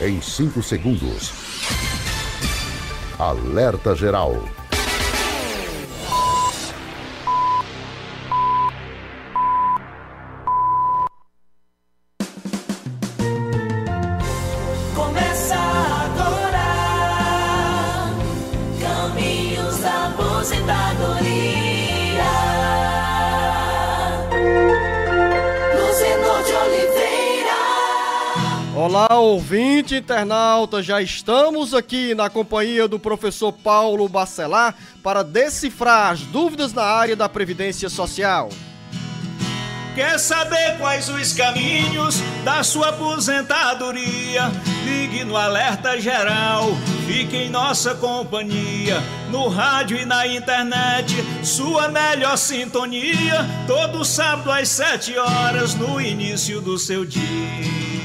em 5 segundos. Alerta Geral. ouvinte internauta, já estamos aqui na companhia do professor Paulo Bacelar para decifrar as dúvidas na área da Previdência Social. Quer saber quais os caminhos da sua aposentadoria? Ligue no Alerta Geral, fique em nossa companhia. No rádio e na internet, sua melhor sintonia. Todo sábado às sete horas, no início do seu dia.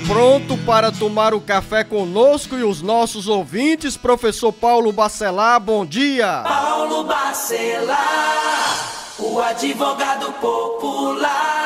Pronto para tomar o café conosco e os nossos ouvintes, professor Paulo Bacelar, bom dia. Paulo Bacelar, o advogado popular.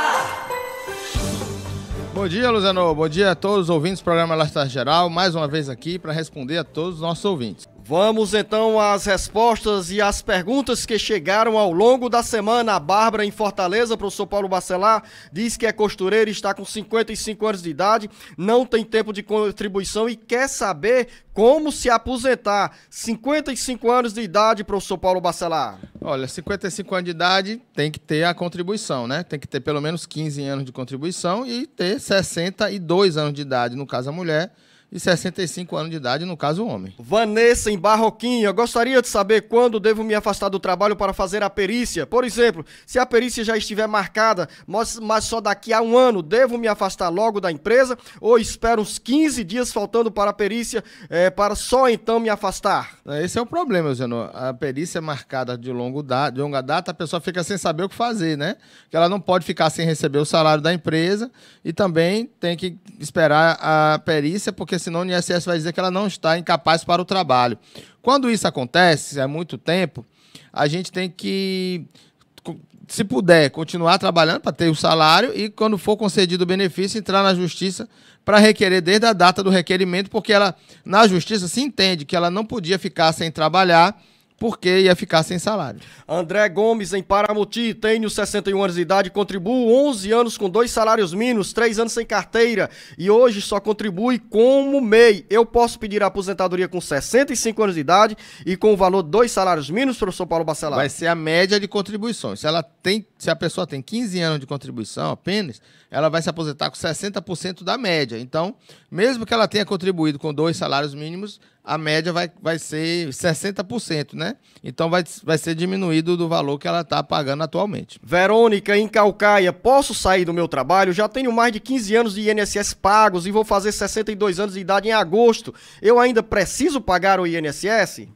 Bom dia, Luzano. Bom dia a todos os ouvintes do programa Lastar Geral, mais uma vez aqui para responder a todos os nossos ouvintes. Vamos então às respostas e às perguntas que chegaram ao longo da semana. A Bárbara, em Fortaleza, professor Paulo Bacelar, diz que é costureira, está com 55 anos de idade, não tem tempo de contribuição e quer saber como se aposentar. 55 anos de idade, professor Paulo Bacelar. Olha, 55 anos de idade tem que ter a contribuição, né? Tem que ter pelo menos 15 anos de contribuição e ter 62 anos de idade, no caso a mulher e 65 anos de idade, no caso, o homem. Vanessa, em Barroquinha, gostaria de saber quando devo me afastar do trabalho para fazer a perícia. Por exemplo, se a perícia já estiver marcada, mas só daqui a um ano, devo me afastar logo da empresa ou espero uns 15 dias faltando para a perícia é, para só então me afastar? É, esse é o problema, Eugênio. A perícia é marcada de, longo da, de longa data, a pessoa fica sem saber o que fazer, né? Que ela não pode ficar sem receber o salário da empresa e também tem que esperar a perícia, porque senão o INSS vai dizer que ela não está incapaz para o trabalho. Quando isso acontece, é muito tempo, a gente tem que se puder, continuar trabalhando para ter o salário e, quando for concedido o benefício, entrar na justiça para requerer desde a data do requerimento, porque ela, na justiça, se entende que ela não podia ficar sem trabalhar porque ia ficar sem salário. André Gomes, em Paramuti, tenho 61 anos de idade, contribuo 11 anos com dois salários mínimos, três anos sem carteira e hoje só contribui como MEI. Eu posso pedir a aposentadoria com 65 anos de idade e com o valor dois salários mínimos, professor Paulo Bacelar? Vai ser a média de contribuições. Se, ela tem, se a pessoa tem 15 anos de contribuição apenas, ela vai se aposentar com 60% da média. Então, mesmo que ela tenha contribuído com dois salários mínimos, a média vai, vai ser 60%, né? Então vai, vai ser diminuído do valor que ela está pagando atualmente. Verônica, em Calcaia, posso sair do meu trabalho? Já tenho mais de 15 anos de INSS pagos e vou fazer 62 anos de idade em agosto. Eu ainda preciso pagar o INSS?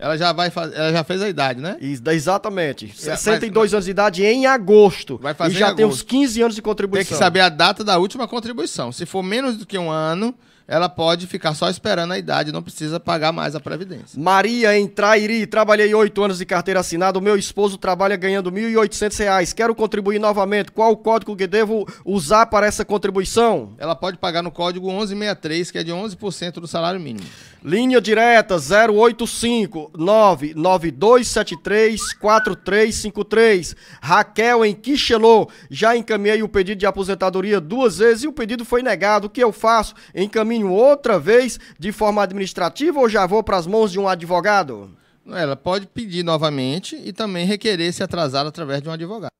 Ela já vai faz... ela já fez a idade, né? exatamente. 62 é, anos de idade em agosto. Vai fazer e já tem uns 15 anos de contribuição. Tem que saber a data da última contribuição. Se for menos do que um ano, ela pode ficar só esperando a idade, não precisa pagar mais a previdência. Maria em Trairi, trabalhei oito anos de carteira assinada, o meu esposo trabalha ganhando R$ 1.800, quero contribuir novamente, qual o código que devo usar para essa contribuição? Ela pode pagar no código 1163, que é de 11% do salário mínimo. Linha direta 085 99273 4353. Raquel em Quixelô. Já encaminhei o pedido de aposentadoria duas vezes e o pedido foi negado. O que eu faço? Encaminho outra vez de forma administrativa ou já vou para as mãos de um advogado? Ela pode pedir novamente e também requerer se atrasado através de um advogado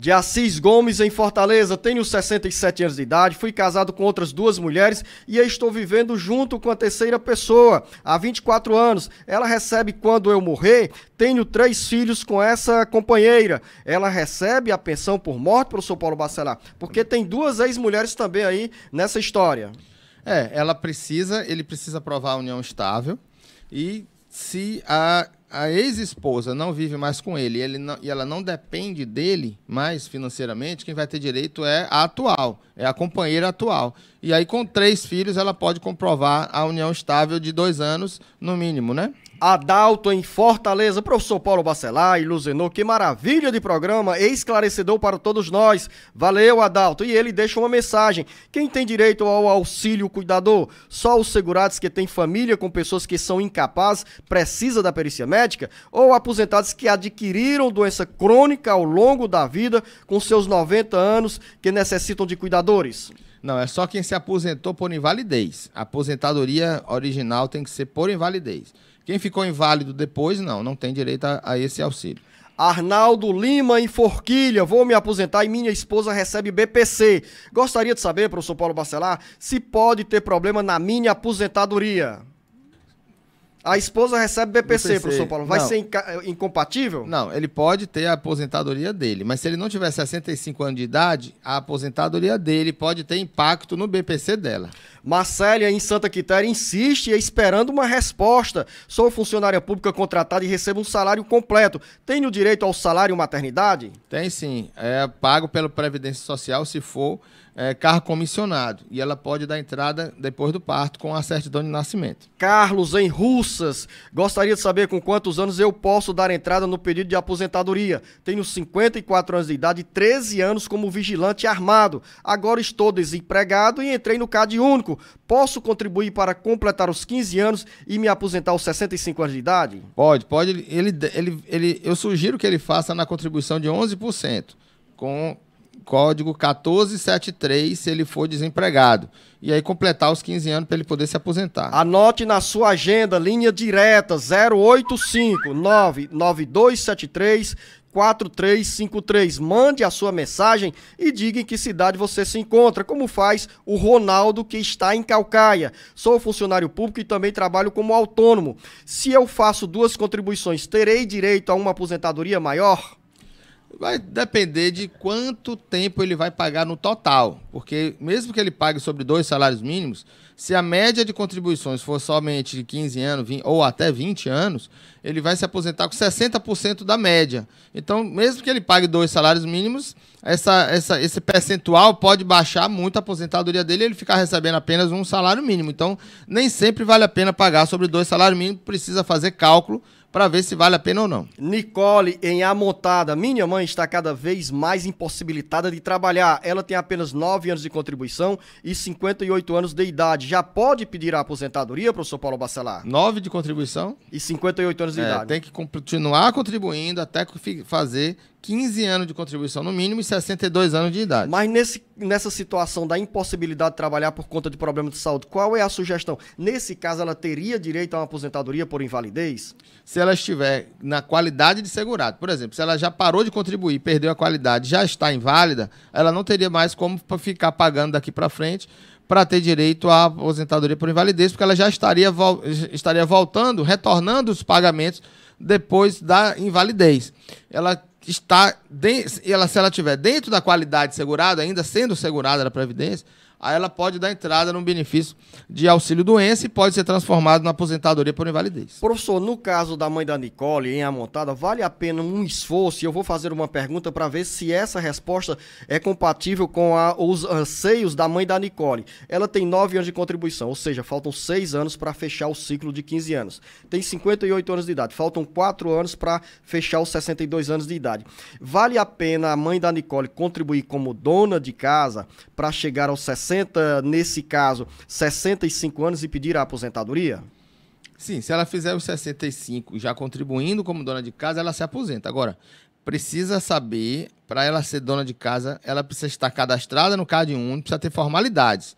de Assis Gomes, em Fortaleza. Tenho 67 anos de idade, fui casado com outras duas mulheres e estou vivendo junto com a terceira pessoa há 24 anos. Ela recebe quando eu morrer. Tenho três filhos com essa companheira. Ela recebe a pensão por morte, professor Paulo Bacelar? Porque tem duas ex-mulheres também aí nessa história. É, ela precisa, ele precisa provar a união estável e se a a ex-esposa não vive mais com ele, ele não, e ela não depende dele mais financeiramente, quem vai ter direito é a atual, é a companheira atual. E aí, com três filhos, ela pode comprovar a união estável de dois anos, no mínimo, né? Adalto em Fortaleza, professor Paulo Bacelar e Luzenor, que maravilha de programa, esclarecedor para todos nós. Valeu, Adalto. E ele deixa uma mensagem: quem tem direito ao auxílio cuidador? Só os segurados que têm família com pessoas que são incapazes, precisa da perícia médica? Ou aposentados que adquiriram doença crônica ao longo da vida, com seus 90 anos, que necessitam de cuidadores? Não, é só quem se aposentou por invalidez. A aposentadoria original tem que ser por invalidez. Quem ficou inválido depois, não, não tem direito a, a esse auxílio. Arnaldo Lima em Forquilha, vou me aposentar e minha esposa recebe BPC. Gostaria de saber, professor Paulo Bacelar, se pode ter problema na minha aposentadoria. A esposa recebe BPC, BPC. professor Paulo. Vai não. ser eh, incompatível? Não, ele pode ter a aposentadoria dele, mas se ele não tiver 65 anos de idade, a aposentadoria dele pode ter impacto no BPC dela. Marcélia, em Santa Quitéria, insiste é esperando uma resposta. Sou funcionária pública contratada e recebo um salário completo. Tenho direito ao salário maternidade? Tem sim. É pago pelo Previdência Social se for é, carro comissionado e ela pode dar entrada depois do parto com a certidão de nascimento. Carlos, em Russas, gostaria de saber com quantos anos eu posso dar entrada no pedido de aposentadoria. Tenho 54 anos de idade e 13 anos como vigilante armado. Agora estou desempregado e entrei no CAD único. Posso contribuir para completar os 15 anos e me aposentar aos 65 anos de idade? Pode, pode. Ele, ele, ele, eu sugiro que ele faça na contribuição de 11%. Com código 1473 se ele for desempregado. E aí completar os 15 anos para ele poder se aposentar. Anote na sua agenda, linha direta 085 99273 4353. Mande a sua mensagem e diga em que cidade você se encontra, como faz o Ronaldo que está em Calcaia. Sou funcionário público e também trabalho como autônomo. Se eu faço duas contribuições, terei direito a uma aposentadoria maior? Vai depender de quanto tempo ele vai pagar no total. Porque, mesmo que ele pague sobre dois salários mínimos, se a média de contribuições for somente de 15 anos 20, ou até 20 anos, ele vai se aposentar com 60% da média. Então, mesmo que ele pague dois salários mínimos, essa, essa, esse percentual pode baixar muito a aposentadoria dele e ele ficar recebendo apenas um salário mínimo. Então, nem sempre vale a pena pagar sobre dois salários mínimos, precisa fazer cálculo para ver se vale a pena ou não. Nicole, em Amontada, minha mãe está cada vez mais impossibilitada de trabalhar. Ela tem apenas 9 anos de contribuição e 58 anos de idade. Já pode pedir a aposentadoria, professor Paulo Bacelar? 9 de contribuição? E 58 anos de é, idade. Tem que continuar contribuindo até fazer 15 anos de contribuição no mínimo e 62 anos de idade. Mas nesse, nessa situação da impossibilidade de trabalhar por conta de problema de saúde, qual é a sugestão? Nesse caso, ela teria direito a uma aposentadoria por invalidez? Se ela estiver na qualidade de segurado, por exemplo, se ela já parou de contribuir, perdeu a qualidade, já está inválida, ela não teria mais como ficar pagando daqui para frente para ter direito à aposentadoria por invalidez, porque ela já estaria, vol estaria voltando, retornando os pagamentos depois da invalidez. Ela está, de, ela, se ela tiver dentro da qualidade segurada, ainda sendo segurada da Previdência, aí ela pode dar entrada no benefício de auxílio doença e pode ser transformado na aposentadoria por invalidez. Professor, no caso da mãe da Nicole em Amontada, vale a pena um esforço? E eu vou fazer uma pergunta para ver se essa resposta é compatível com a, os anseios da mãe da Nicole. Ela tem 9 anos de contribuição, ou seja, faltam 6 anos para fechar o ciclo de 15 anos. Tem 58 anos de idade, faltam 4 anos para fechar os 62 anos de idade. Vale a pena a mãe da Nicole contribuir como dona de casa para chegar aos 60 60, nesse caso, 65 anos e pedir a aposentadoria? Sim, se ela fizer os 65 já contribuindo como dona de casa, ela se aposenta. Agora, precisa saber, para ela ser dona de casa, ela precisa estar cadastrada no CAD único, precisa ter formalidades.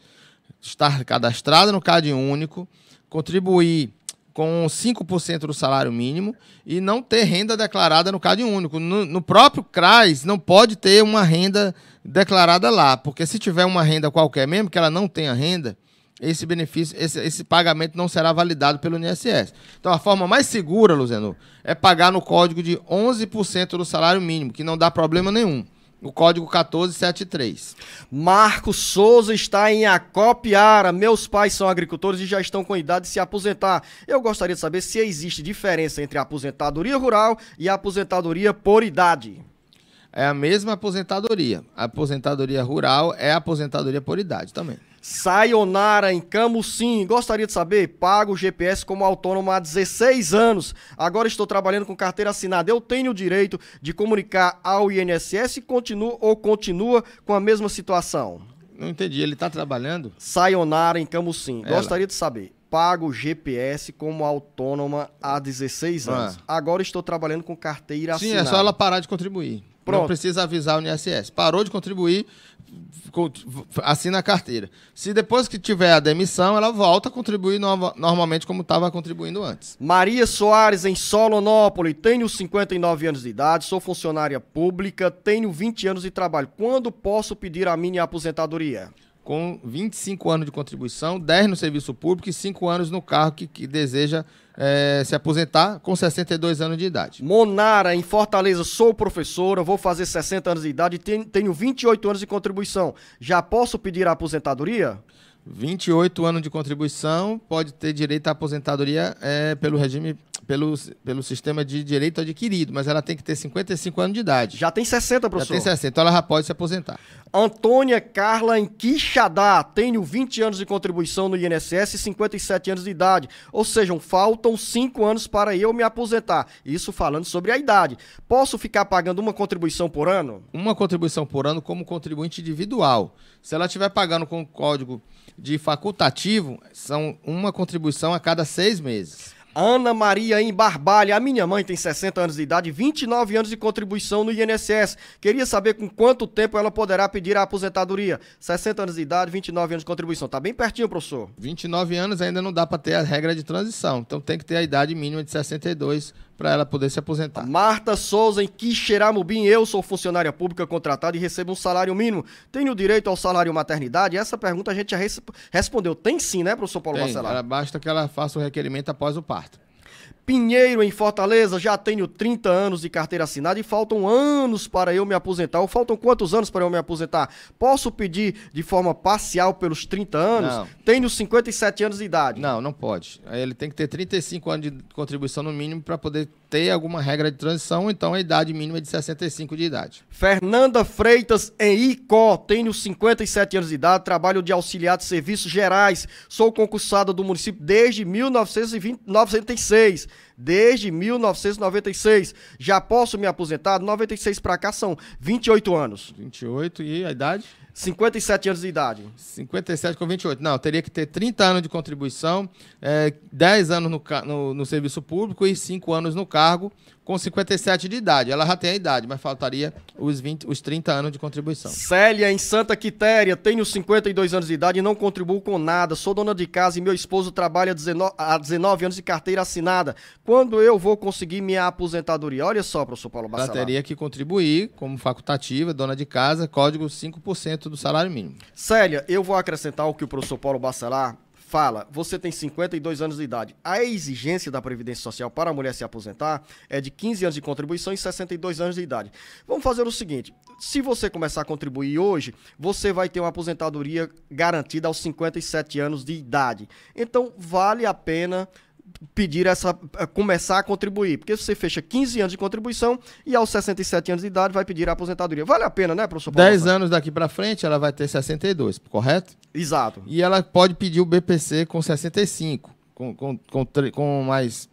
Estar cadastrada no CAD único, contribuir com 5% do salário mínimo e não ter renda declarada no CAD único. No, no, próprio CRAS não pode ter uma renda declarada lá, porque se tiver uma renda qualquer, mesmo que ela não tenha renda, esse benefício, esse, esse pagamento não será validado pelo INSS. Então a forma mais segura, Luzeno, é pagar no código de 11% do salário mínimo, que não dá problema nenhum. O código 1473. Marcos Souza está em Acopiara. Meus pais são agricultores e já estão com idade de se aposentar. Eu gostaria de saber se existe diferença entre a aposentadoria rural e a aposentadoria por idade. É a mesma aposentadoria. A aposentadoria rural é a aposentadoria por idade também. Sayonara em Camusim. Gostaria de saber, pago o GPS como autônomo há 16 anos. Agora estou trabalhando com carteira assinada. Eu tenho o direito de comunicar ao INSS continuo, ou continua com a mesma situação? Não entendi. Ele está trabalhando? Sayonara em Camusim. Ela. É Gostaria de saber pago o GPS como autônoma há 16 ah. anos. Ah. Agora estou trabalhando com carteira Sim, assinada. Sim, é só ela parar de contribuir. Pronto. Não precisa avisar o INSS. Parou de contribuir, assina a carteira. Se depois que tiver a demissão, ela volta a contribuir no, normalmente como estava contribuindo antes. Maria Soares, em Solonópolis, tenho 59 anos de idade, sou funcionária pública, tenho 20 anos de trabalho. Quando posso pedir a minha aposentadoria? Com 25 anos de contribuição, 10 no serviço público e 5 anos no carro que, que deseja é, se aposentar com 62 anos de idade. Monara, em Fortaleza, sou professora, vou fazer 60 anos de idade e tenho 28 anos de contribuição. Já posso pedir a aposentadoria? 28 anos de contribuição, pode ter direito à aposentadoria é, pelo regime, pelo, pelo sistema de direito adquirido, mas ela tem que ter 55 anos de idade. Já tem 60, professor. Já tem 60, então ela já pode se aposentar. Antônia Carla Enquixadá, tenho 20 anos de contribuição no INSS e 57 anos de idade, ou seja, faltam 5 anos para eu me aposentar. Isso falando sobre a idade. Posso ficar pagando uma contribuição por ano? Uma contribuição por ano como contribuinte individual. Se ela estiver pagando com código de facultativo são uma contribuição a cada seis meses. Ana Maria em Barbalha, a minha mãe tem 60 anos de idade, 29 anos de contribuição no INSS. Queria saber com quanto tempo ela poderá pedir a aposentadoria. 60 anos de idade, 29 anos de contribuição. Tá bem pertinho, professor. 29 anos ainda não dá para ter a regra de transição. Então tem que ter a idade mínima de 62 para ela poder se aposentar. Marta Souza, em Quixeramobim, eu sou funcionária pública contratada e recebo um salário mínimo. Tenho direito ao salário maternidade? Essa pergunta a gente já respondeu. Tem sim, né, professor Paulo Marcelo. Basta que ela faça o requerimento após o parto. Pinheiro, em Fortaleza, já tenho 30 anos de carteira assinada e faltam anos para eu me aposentar. Ou faltam quantos anos para eu me aposentar? Posso pedir de forma parcial pelos 30 anos? Não. Tenho 57 anos de idade. Não, não pode. Ele tem que ter 35 anos de contribuição no mínimo para poder ter alguma regra de transição, então a idade mínima é de 65 de idade. Fernanda Freitas, em ICO, tenho 57 anos de idade, trabalho de auxiliar de serviços gerais, sou concursada do município desde 1996 desde 1996. Já posso me aposentar? 96 para cá são 28 anos. 28 e a idade? 57 anos de idade. 57 com 28. Não, teria que ter 30 anos de contribuição, é, eh, 10 anos no, no, no serviço público e 5 anos no cargo com 57 de idade. Ela já tem a idade, mas faltaria os, 20, os 30 anos de contribuição. Célia, em Santa Quitéria, tenho 52 anos de idade e não contribuo com nada. Sou dona de casa e meu esposo trabalha há 19 anos de carteira assinada. Quando eu vou conseguir minha aposentadoria? Olha só, professor Paulo Bacelar. Ela teria que contribuir como facultativa, dona de casa, código 5% do salário mínimo. Célia, eu vou acrescentar o que o professor Paulo Bacelar fala, você tem 52 anos de idade. A exigência da Previdência Social para a mulher se aposentar é de 15 anos de contribuição e 62 anos de idade. Vamos fazer o seguinte: se você começar a contribuir hoje, você vai ter uma aposentadoria garantida aos 57 anos de idade. Então, vale a pena pedir essa eh, começar a contribuir, porque você fecha 15 anos de contribuição e aos 67 anos de idade vai pedir a aposentadoria. Vale a pena, né, professor? Paulo 10 anos daqui para frente ela vai ter 62, correto? Exato. E ela pode pedir o BPC com 65, com, com, com, com mais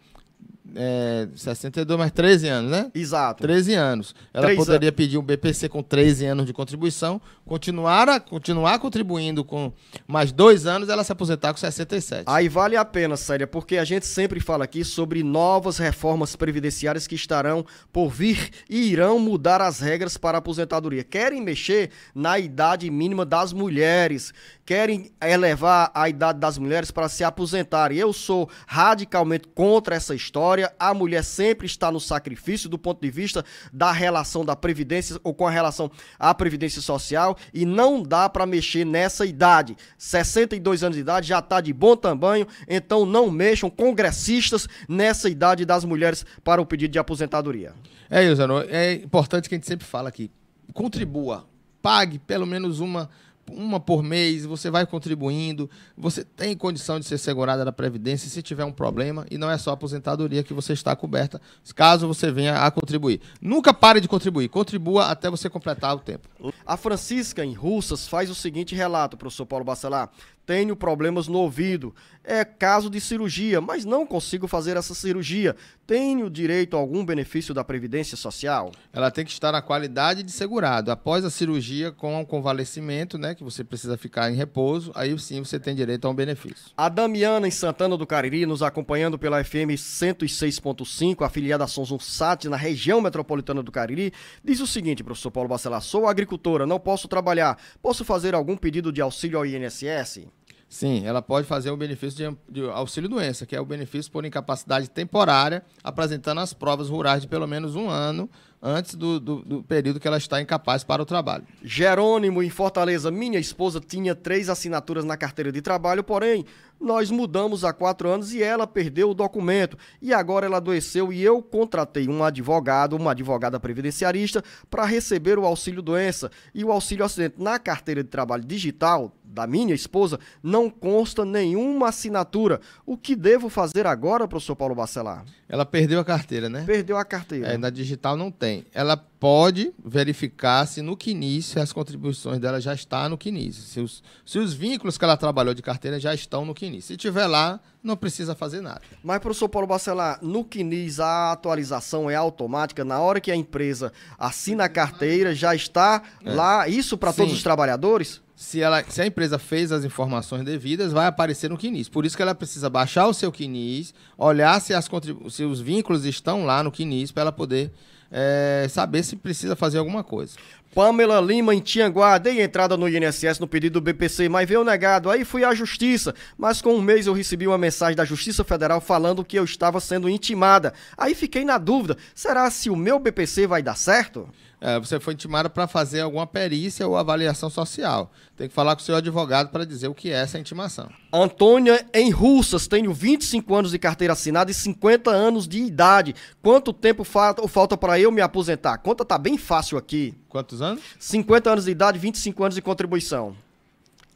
é, 62 mais 13 anos, né? Exato. 13 anos. Ela poderia an... pedir um BPC com 13 anos de contribuição, continuar, a, continuar contribuindo com mais dois anos, ela se aposentar com 67. Aí vale a pena, Célia, porque a gente sempre fala aqui sobre novas reformas previdenciárias que estarão por vir e irão mudar as regras para a aposentadoria. Querem mexer na idade mínima das mulheres, querem elevar a idade das mulheres para se aposentar. E eu sou radicalmente contra essa história história, a mulher sempre está no sacrifício do ponto de vista da relação da previdência ou com a relação à previdência social e não dá para mexer nessa idade. 62 anos de idade já está de bom tamanho, então não mexam congressistas nessa idade das mulheres para o pedido de aposentadoria. É, isso é importante que a gente sempre fala aqui, contribua, pague pelo menos uma uma por mês, você vai contribuindo, você tem condição de ser segurada da Previdência se tiver um problema, e não é só a aposentadoria que você está coberta, caso você venha a contribuir. Nunca pare de contribuir, contribua até você completar o tempo. A Francisca, em Russas, faz o seguinte relato, professor Paulo Bacelar tenho problemas no ouvido. É caso de cirurgia, mas não consigo fazer essa cirurgia. Tenho direito a algum benefício da Previdência Social? Ela tem que estar na qualidade de segurado. Após a cirurgia, com o convalescimento, né, que você precisa ficar em repouso, aí sim você tem direito a um benefício. A Damiana em Santana do Cariri, nos acompanhando pela FM 106.5, afiliada a Sonsunsat, na região metropolitana do Cariri, diz o seguinte, professor Paulo Bacelar, sou agricultora, não posso trabalhar, posso fazer algum pedido de auxílio ao INSS? Sim, ela pode fazer o benefício de, de auxílio-doença, que é o benefício por incapacidade temporária, apresentando as provas rurais de pelo menos um ano antes do, do, do, período que ela está incapaz para o trabalho. Jerônimo, em Fortaleza, minha esposa tinha três assinaturas na carteira de trabalho, porém, nós mudamos há quatro anos e ela perdeu o documento. E agora ela adoeceu e eu contratei um advogado, uma advogada previdenciarista, para receber o auxílio doença. E o auxílio acidente na carteira de trabalho digital da minha esposa não consta nenhuma assinatura. O que devo fazer agora, professor Paulo Bacelar? Ela perdeu a carteira, né? Perdeu a carteira. É, na digital não tem. Ela pode verificar se no Quinis as contribuições dela já está no Quinis, se os, se os vínculos que ela trabalhou de carteira já estão no Quinis. Se tiver lá, não precisa fazer nada. Mas, professor Paulo Bacelar, no Quinis a atualização é automática? Na hora que a empresa assina a carteira, já está é. lá isso para todos os trabalhadores? Se, ela, se a empresa fez as informações devidas, vai aparecer no Quinis. Por isso que ela precisa baixar o seu Quinis, olhar se, as se os vínculos estão lá no Quinis para ela poder é, saber se precisa fazer alguma coisa. Pamela Lima em Tianguá, dei entrada no INSS no pedido do BPC, mas veio negado. Aí fui à justiça, mas com um mês eu recebi uma mensagem da Justiça Federal falando que eu estava sendo intimada. Aí fiquei na dúvida, será se o meu BPC vai dar certo? é, você foi intimado para fazer alguma perícia ou avaliação social. Tem que falar com o seu advogado para dizer o que é essa intimação. Antônia, em Russas, tenho 25 anos de carteira assinada e 50 anos de idade. Quanto tempo falta, falta para eu me aposentar? A conta tá bem fácil aqui. Quantos anos? 50 anos de idade, 25 anos de contribuição.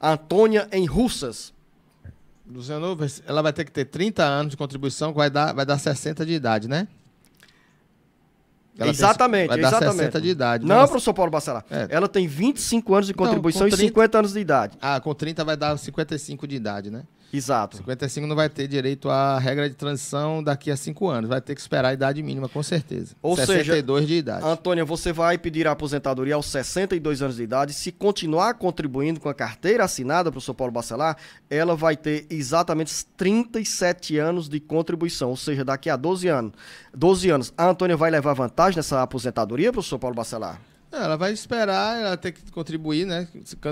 Antônia, em Russas. Luciano, ela vai ter que ter 30 anos de contribuição, vai dar, vai dar 60 de idade, né? Ela exatamente, tem, vai dar 60 de idade. Não, então, professor Paulo Bacelar. É. Ela tem 25 anos de contribuição então, 30, e 50 anos de idade. Ah, com 30 vai dar 55 de idade, né? Exato. 55 não vai ter direito à regra de transição daqui a 5 anos. Vai ter que esperar a idade mínima, com certeza. Ou 62 seja, de idade. Antônia, você vai pedir a aposentadoria aos 62 anos de idade. Se continuar contribuindo com a carteira assinada para o São Paulo Bacelar, ela vai ter exatamente 37 anos de contribuição, ou seja, daqui a 12 anos. 12 anos. A Antônia vai levar vantagem nessa aposentadoria para o São Paulo Bacelar? É, ela vai esperar, ela tem que contribuir, né?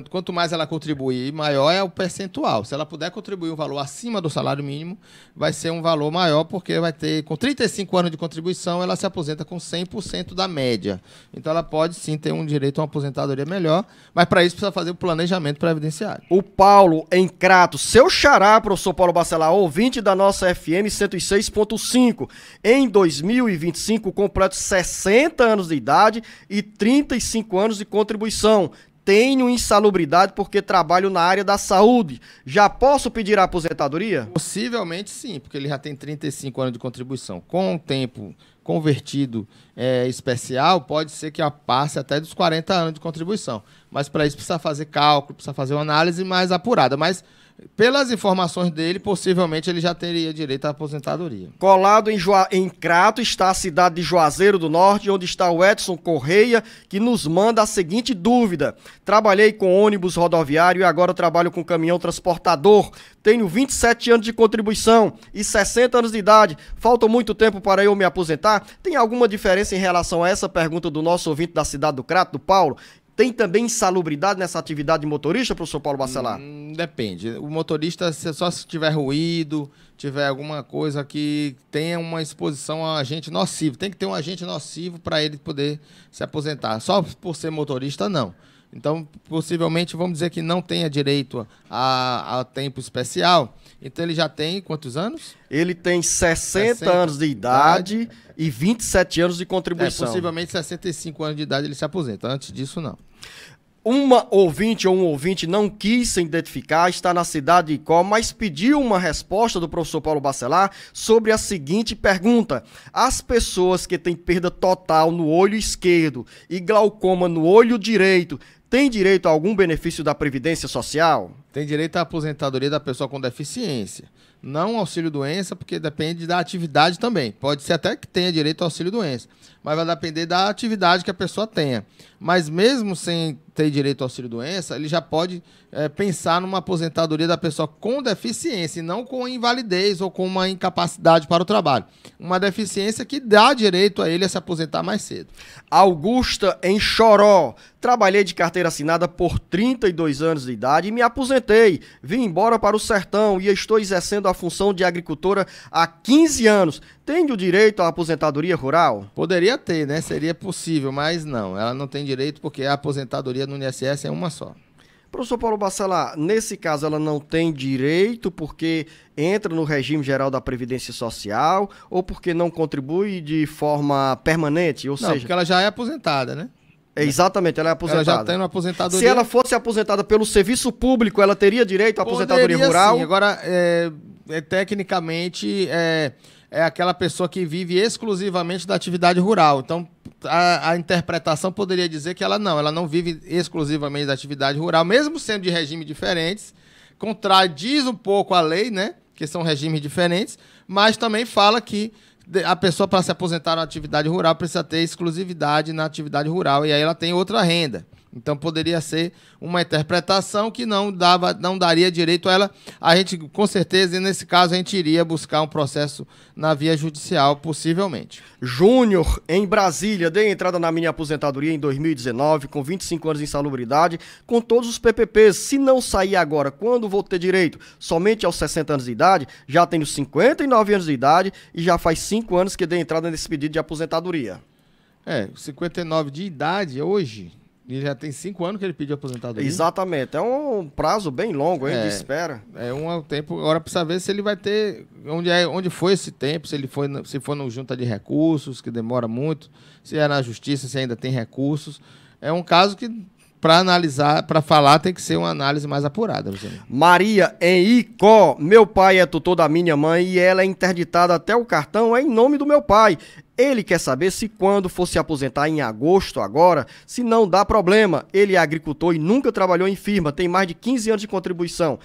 Quanto mais ela contribuir, maior é o percentual. Se ela puder contribuir um valor acima do salário mínimo, vai ser um valor maior, porque vai ter, com 35 anos de contribuição, ela se aposenta com 100% da média. Então ela pode sim ter um direito a uma aposentadoria melhor, mas para isso precisa fazer o um planejamento previdenciário. O Paulo em Crato, seu xará, professor Paulo Bacelar, ouvinte da nossa FM 106.5. Em 2025, completo 60 anos de idade e 30 35 anos de contribuição. Tenho insalubridade porque trabalho na área da saúde. Já posso pedir a aposentadoria? Possivelmente sim, porque ele já tem 35 anos de contribuição. Com o tempo convertido é, especial, pode ser que passe até dos 40 anos de contribuição. Mas para isso precisa fazer cálculo, precisa fazer uma análise mais apurada. Mas pelas informações dele, possivelmente ele já teria direito à aposentadoria. Colado em, Joa... em Crato está a cidade de Juazeiro do Norte, onde está o Edson Correia, que nos manda a seguinte dúvida: Trabalhei com ônibus rodoviário e agora trabalho com caminhão transportador. Tenho 27 anos de contribuição e 60 anos de idade. Falta muito tempo para eu me aposentar? Tem alguma diferença em relação a essa pergunta do nosso ouvinte da cidade do Crato, do Paulo? Tem também insalubridade nessa atividade motorista, professor Paulo Bacelar? Hum, depende. O motorista, só se tiver ruído, tiver alguma coisa que tenha uma exposição a agente nocivo. Tem que ter um agente nocivo para ele poder se aposentar. Só por ser motorista, não. Então, possivelmente, vamos dizer que não tenha direito a, a, tempo especial. Então, ele já tem quantos anos? Ele tem 60, 60 anos de idade, idade e 27 anos de contribuição. É, possivelmente, 65 anos de idade ele se aposenta. Antes disso, não. Uma ouvinte ou um ouvinte não quis se identificar, está na cidade de Icó, mas pediu uma resposta do professor Paulo Bacelar sobre a seguinte pergunta: As pessoas que têm perda total no olho esquerdo e glaucoma no olho direito têm direito a algum benefício da Previdência Social? Tem direito à aposentadoria da pessoa com deficiência. Não auxílio-doença, porque depende da atividade também. Pode ser até que tenha direito ao auxílio-doença, mas vai depender da atividade que a pessoa tenha mas mesmo sem ter direito ao auxílio-doença, ele já pode é, pensar numa aposentadoria da pessoa com deficiência, e não com invalidez ou com uma incapacidade para o trabalho. Uma deficiência que dá direito a ele a se aposentar mais cedo. Augusta, em Choró. Trabalhei de carteira assinada por 32 anos de idade e me aposentei. Vim embora para o sertão e estou exercendo a função de agricultora há 15 anos. Tem o direito à aposentadoria rural? Poderia ter, né? Seria possível, mas não. Ela não tem direito direito, porque a aposentadoria no INSS é uma só. Professor Paulo Bacelar, nesse caso ela não tem direito porque entra no regime geral da Previdência Social ou porque não contribui de forma permanente? Ou não, seja, porque ela já é aposentada, né? É, exatamente, ela é aposentada. Ela já tem uma aposentadoria. Se ela fosse aposentada pelo serviço público, ela teria direito à aposentadoria Poderia, rural? Sim. Agora, é, é, tecnicamente, é, é aquela pessoa que vive exclusivamente da atividade rural. Então, a, a, interpretação poderia dizer que ela não, ela não vive exclusivamente da atividade rural, mesmo sendo de regimes diferentes, contradiz um pouco a lei, né? Que são regimes diferentes, mas também fala que a pessoa para se aposentar na atividade rural precisa ter exclusividade na atividade rural e aí ela tem outra renda. Então poderia ser uma interpretação que não dava, não daria direito a ela. A gente, com certeza, nesse caso, a gente iria buscar um processo na via judicial, possivelmente. Júnior, em Brasília, dei entrada na minha aposentadoria em 2019, com 25 anos de insalubridade, com todos os PPPs. Se não sair agora, quando vou ter direito? Somente aos 60 anos de idade? Já tenho 59 anos de idade e já faz 5 anos que dei entrada nesse pedido de aposentadoria. É, 59 de idade é hoje e já tem cinco anos que ele pediu aposentadoria. Exatamente. É um prazo bem longo, hein, é, de espera. É um tempo. Agora precisa ver se ele vai ter. Onde, é, onde foi esse tempo, se ele foi se for no junta de recursos, que demora muito, se é na justiça, se ainda tem recursos. É um caso que, para analisar, para falar, tem que ser uma análise mais apurada. Luciano. Maria Henrico, meu pai é tutor da minha mãe e ela é interditada até o cartão é em nome do meu pai. Ele quer saber se quando for se aposentar em agosto agora, se não dá problema. Ele é agricultor e nunca trabalhou em firma, tem mais de 15 anos de contribuição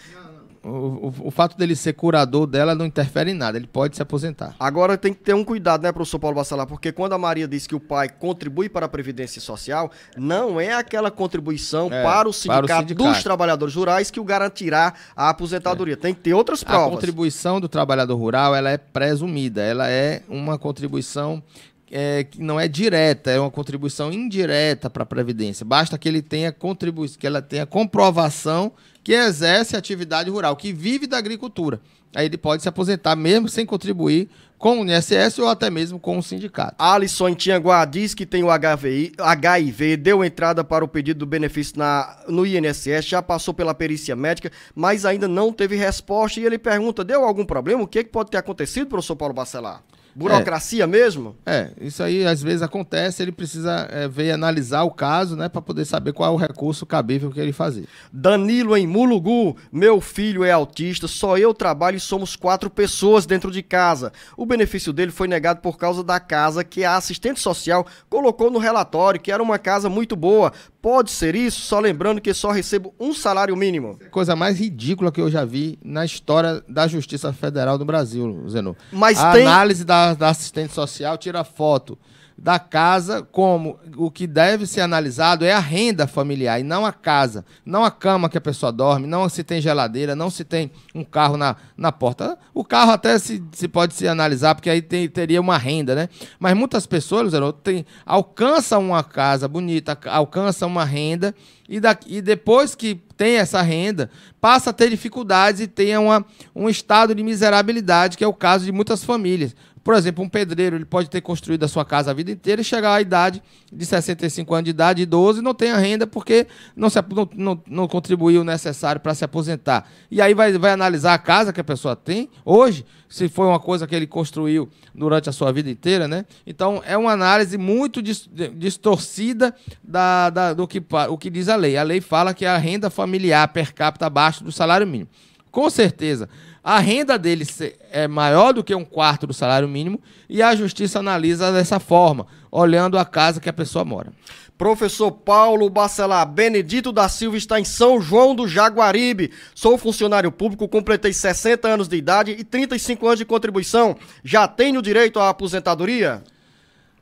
o, o, fato dele ser curador dela não interfere em nada, ele pode se aposentar. Agora tem que ter um cuidado, né, professor Paulo Bassalar, porque quando a Maria diz que o pai contribui para a Previdência Social, não é aquela contribuição é, para, o sindicato, para o sindicato dos trabalhadores rurais que o garantirá a aposentadoria. É. Tem que ter outras provas. A contribuição do trabalhador rural, ela é presumida, ela é uma contribuição é, que não é direta, é uma contribuição indireta para a Previdência. Basta que ele tenha contribuição, que ela tenha comprovação que exerce atividade rural, que vive da agricultura. Aí ele pode se aposentar mesmo sem contribuir com o INSS ou até mesmo com o sindicato. Alisson Tianguá diz que tem o HVI, HIV, deu entrada para o pedido do benefício na, no INSS, já passou pela perícia médica, mas ainda não teve resposta. E ele pergunta: deu algum problema? O que, é que pode ter acontecido, professor Paulo Bacelar? Burocracia é. mesmo? É, isso aí às vezes acontece, ele precisa é, ver analisar o caso, né, para poder saber qual é o recurso cabível que ele fazer. Danilo em Mulugu, meu filho é autista, só eu trabalho e somos quatro pessoas dentro de casa. O benefício dele foi negado por causa da casa que a assistente social colocou no relatório, que era uma casa muito boa, Pode ser isso, só lembrando que só recebo um salário mínimo. Coisa mais ridícula que eu já vi na história da Justiça Federal do Brasil, Zeno. Mas a tem... análise da, da assistente social tira foto da casa como o que deve ser analisado é a renda familiar e não a casa, não a cama que a pessoa dorme, não se tem geladeira, não se tem um carro na, na porta. O carro até se, se pode se analisar, porque aí tem, teria uma renda, né? Mas muitas pessoas, tem, alcançam uma casa bonita, alcançam uma renda e, da, e depois que tem essa renda, passa a ter dificuldades e tem uma, um estado de miserabilidade, que é o caso de muitas famílias. Por exemplo, um pedreiro ele pode ter construído a sua casa a vida inteira e chegar à idade de 65 anos de idade, idoso, e não tem a renda porque não, se, não, não, não contribuiu o necessário para se aposentar. E aí vai, vai analisar a casa que a pessoa tem hoje, se foi uma coisa que ele construiu durante a sua vida inteira, né? Então é uma análise muito distorcida da, da, do que, o que diz a lei. A lei fala que a renda familiar per capita abaixo do salário mínimo. Com certeza, a renda dele é maior do que um quarto do salário mínimo e a justiça analisa dessa forma, olhando a casa que a pessoa mora. Professor Paulo Bacelar Benedito da Silva está em São João do Jaguaribe. Sou funcionário público, completei 60 anos de idade e 35 anos de contribuição. Já tenho direito à aposentadoria?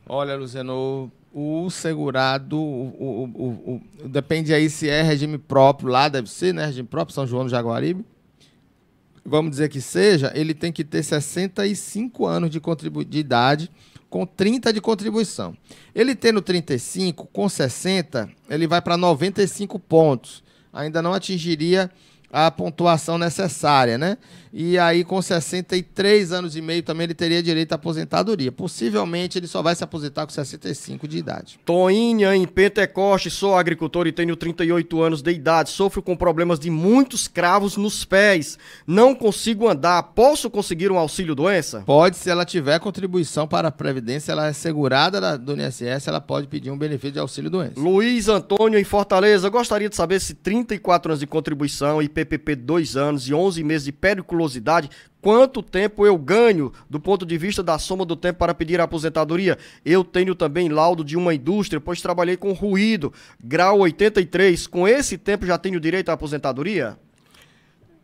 Olha, Luzeno, o segurado, o, o, o, depende aí se é regime próprio, lá deve ser, né? Regime próprio, São João do Jaguaribe vamos dizer que seja, ele tem que ter 65 anos de, de idade com 30 de contribuição. Ele tendo 35, com 60, ele vai para 95 pontos. Ainda não atingiria a pontuação necessária, né? E aí, com 63 anos e meio, também ele teria direito à aposentadoria. Possivelmente, ele só vai se aposentar com 65 de idade. Toinha, em Pentecoste, sou agricultor e tenho 38 anos de idade. Sofro com problemas de muitos cravos nos pés. Não consigo andar. Posso conseguir um auxílio-doença? Pode, se ela tiver contribuição para a Previdência, ela é segurada do INSS, ela pode pedir um benefício de auxílio-doença. Luiz Antônio, em Fortaleza, gostaria de saber se 34 anos de contribuição e PPP 2 anos e 11 meses de periculosidade periculosidade? Quanto tempo eu ganho do ponto de vista da soma do tempo para pedir a aposentadoria? Eu tenho também laudo de uma indústria, pois trabalhei com ruído, grau 83. Com esse tempo já tenho direito à aposentadoria?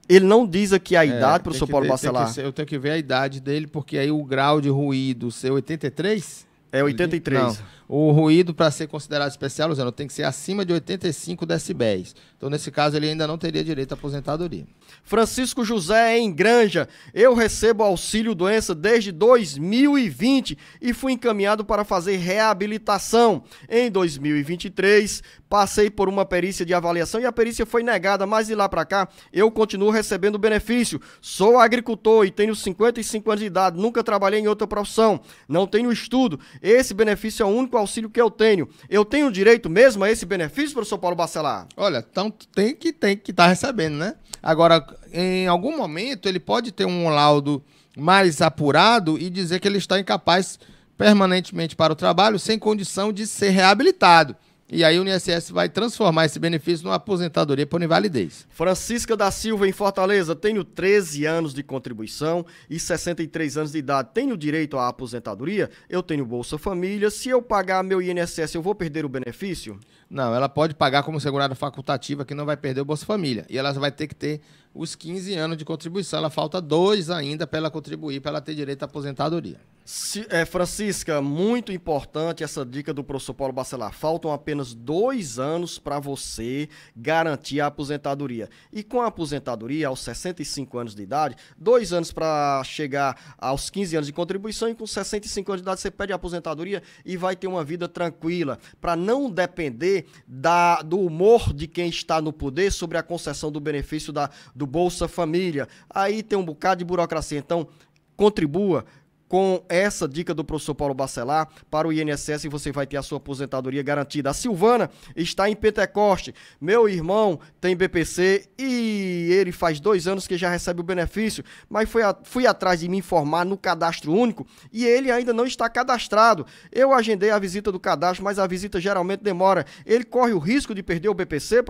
Ele não diz aqui a é, idade, professor Paulo ver, Bacelar. eu tenho que ver a idade dele, porque aí o grau de ruído seu 83? É 83. Não. O ruído para ser considerado especial, Luciano, tem que ser acima de 85 decibéis. Então, nesse caso, ele ainda não teria direito à aposentadoria. Francisco José em Granja. Eu recebo auxílio doença desde 2020 e fui encaminhado para fazer reabilitação. Em 2023, passei por uma perícia de avaliação e a perícia foi negada, mas de lá para cá eu continuo recebendo benefício. Sou agricultor e tenho 55 anos de idade, nunca trabalhei em outra profissão, não tenho estudo. Esse benefício é o único auxílio que eu tenho, eu tenho direito mesmo a esse benefício, professor Paulo Bacelar? Olha, então tem que tem que estar tá recebendo, né? Agora, em algum momento, ele pode ter um laudo mais apurado e dizer que ele está incapaz permanentemente para o trabalho sem condição de ser reabilitado. E aí o INSS vai transformar esse benefício numa aposentadoria por invalidez. Francisca da Silva, em Fortaleza, tenho 13 anos de contribuição e 63 anos de idade. Tenho direito à aposentadoria? Eu tenho Bolsa Família. Se eu pagar meu INSS, eu vou perder o benefício? Não, ela pode pagar como segurada facultativa, que não vai perder o Bolsa Família. E ela vai ter que ter os 15 anos de contribuição. Ela falta dois ainda para ela contribuir, para ela ter direito à aposentadoria. Se, é, Francisca, muito importante essa dica do professor Paulo Bacelar. Faltam apenas dois anos para você garantir a aposentadoria. E com a aposentadoria, aos 65 anos de idade, dois anos para chegar aos 15 anos de contribuição, e com 65 anos de idade você pede a aposentadoria e vai ter uma vida tranquila, para não depender da, do humor de quem está no poder sobre a concessão do benefício da, do Bolsa Família. Aí tem um bocado de burocracia. Então, contribua com essa dica do professor Paulo Bacelar para o INSS você vai ter a sua aposentadoria garantida. A Silvana está em Pentecoste. Meu irmão tem BPC e ele faz dois anos que já recebe o benefício, mas foi a, fui atrás de me informar no cadastro único e ele ainda não está cadastrado. Eu agendei a visita do cadastro, mas a visita geralmente demora. Ele corre o risco de perder o BPC,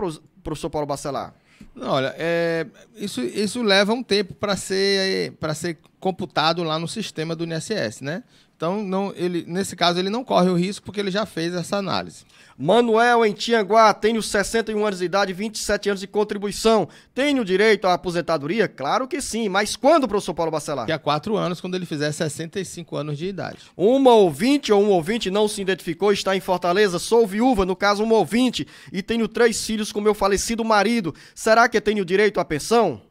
professor Paulo Bacelar? olha, é, isso, isso leva um tempo para ser, para ser computado lá no sistema do INSS, né? Então, não, ele, nesse caso, ele não corre o risco porque ele já fez essa análise. Manuel em Tianguá, tenho 61 anos de idade, 27 anos de contribuição. Tenho direito à aposentadoria? Claro que sim, mas quando, professor Paulo Bacelar? Que há quatro anos, quando ele fizer 65 anos de idade. Uma ouvinte ou um ouvinte não se identificou, está em Fortaleza, sou viúva, no caso, uma ouvinte, e tenho três filhos com meu falecido marido. Será que tenho direito à pensão?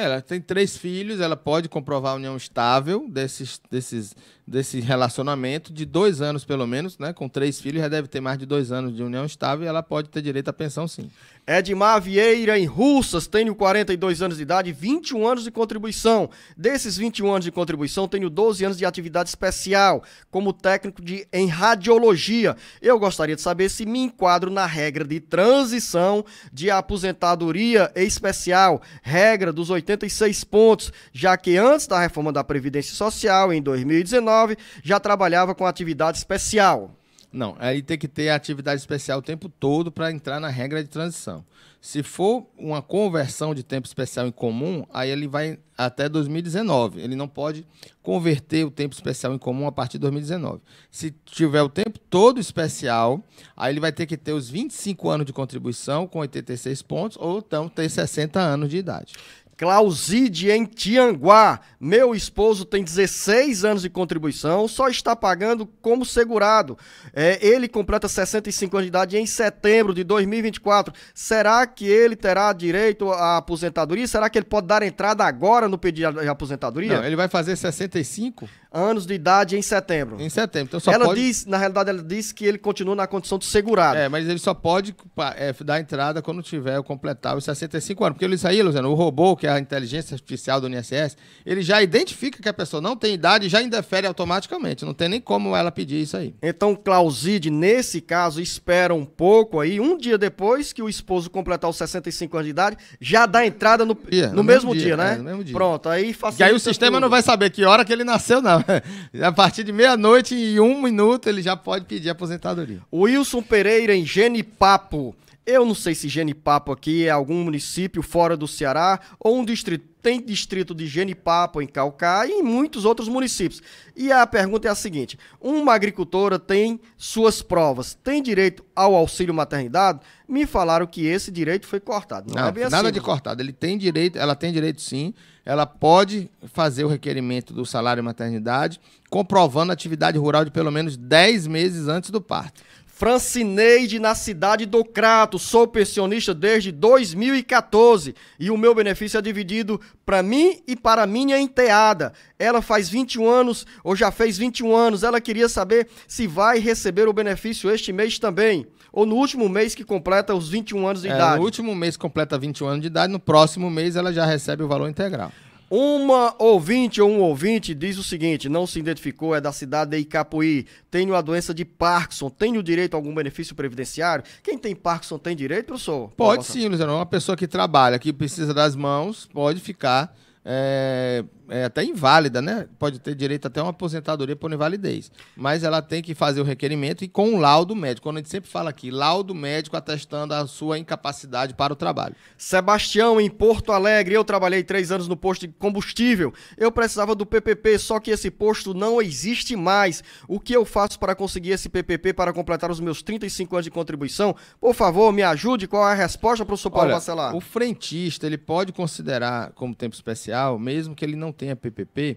Ela tem três filhos, ela pode comprovar a união estável desses, desses desse relacionamento de dois anos pelo menos, né? Com três filhos já deve ter mais de dois anos de união estável e ela pode ter direito à pensão, sim. Edmar Vieira em Russas, tenho 42 anos de idade, 21 anos de contribuição. Desses 21 anos de contribuição, tenho 12 anos de atividade especial como técnico de em radiologia. Eu gostaria de saber se me enquadro na regra de transição de aposentadoria especial, regra dos 86 pontos, já que antes da reforma da previdência social em 2019 já trabalhava com atividade especial. Não, aí tem que ter atividade especial o tempo todo para entrar na regra de transição. Se for uma conversão de tempo especial em comum, aí ele vai até 2019. Ele não pode converter o tempo especial em comum a partir de 2019. Se tiver o tempo todo especial, aí ele vai ter que ter os 25 anos de contribuição com 86 pontos ou então ter 60 anos de idade. Clauside em Tianguá. Meu esposo tem 16 anos de contribuição, só está pagando como segurado. É, ele completa 65 anos de idade em setembro de 2024. Será que ele terá direito à aposentadoria? Será que ele pode dar entrada agora no pedido de aposentadoria? Não, ele vai fazer 65? anos de idade em setembro. Em setembro. Então só ela pode... diz, na realidade, ela diz que ele continua na condição de segurado. É, mas ele só pode é, dar entrada quando tiver completado os 65 anos. Porque isso aí, Luciano, o robô, que é a inteligência artificial do INSS, ele já identifica que a pessoa não tem idade e já indefere automaticamente. Não tem nem como ela pedir isso aí. Então, Clauside, nesse caso, espera um pouco aí, um dia depois que o esposo completar os 65 anos de idade, já dá entrada no, dia, no, no, mesmo, mesmo dia, dia, né? É, no mesmo dia. Pronto, aí facilita E aí o sistema tudo. não vai saber que hora que ele nasceu, não. a partir de meia-noite e um minuto ele já pode pedir aposentadoria. Wilson Pereira, em Genipapo. Eu não sei se Genipapo aqui é algum município fora do Ceará ou um distrito. Tem distrito de Genipapo em Calcá e em muitos outros municípios. E a pergunta é a seguinte: uma agricultora tem suas provas, tem direito ao auxílio maternidade? Me falaram que esse direito foi cortado. Não, não é bem nada assim, de cortado. Ele tem direito, ela tem direito sim. Ela pode fazer o requerimento do salário maternidade, comprovando atividade rural de pelo menos 10 meses antes do parto. Francineide na cidade do Crato. Sou pensionista desde 2014 e o meu benefício é dividido para mim e para minha enteada. Ela faz 21 anos ou já fez 21 anos. Ela queria saber se vai receber o benefício este mês também ou no último mês que completa os 21 anos de é, idade. No último mês completa 21 anos de idade, no próximo mês ela já recebe o valor integral. Uma ouvinte ou um ouvinte diz o seguinte: não se identificou, é da cidade de Icapuí. Tenho a doença de Parkinson, tenho direito a algum benefício previdenciário? Quem tem Parkinson tem direito, professor? Pode, pode sim, Luciano. Uma pessoa que trabalha, que precisa das mãos, pode ficar. É, é, até inválida, né? Pode ter direito até uma aposentadoria por invalidez. Mas ela tem que fazer o requerimento e com o um laudo médico. Quando a gente sempre fala aqui, laudo médico atestando a sua incapacidade para o trabalho. Sebastião, em Porto Alegre, eu trabalhei três anos no posto de combustível. Eu precisava do PPP, só que esse posto não existe mais. O que eu faço para conseguir esse PPP para completar os meus 35 anos de contribuição? Por favor, me ajude. Qual é a resposta, seu Paulo Olha, O frentista, ele pode considerar como tempo especial, mesmo que ele não tem a PPP,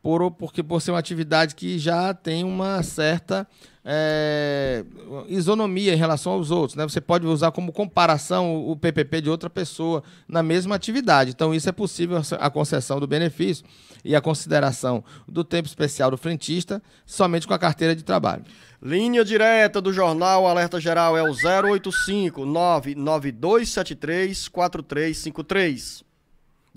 por, porque por ser uma atividade que já tem uma certa é, isonomia em relação aos outros. Né? Você pode usar como comparação o PPP de outra pessoa na mesma atividade. Então, isso é possível a concessão do benefício e a consideração do tempo especial do frentista somente com a carteira de trabalho. Linha direta do jornal Alerta Geral é o 085 99273 4353.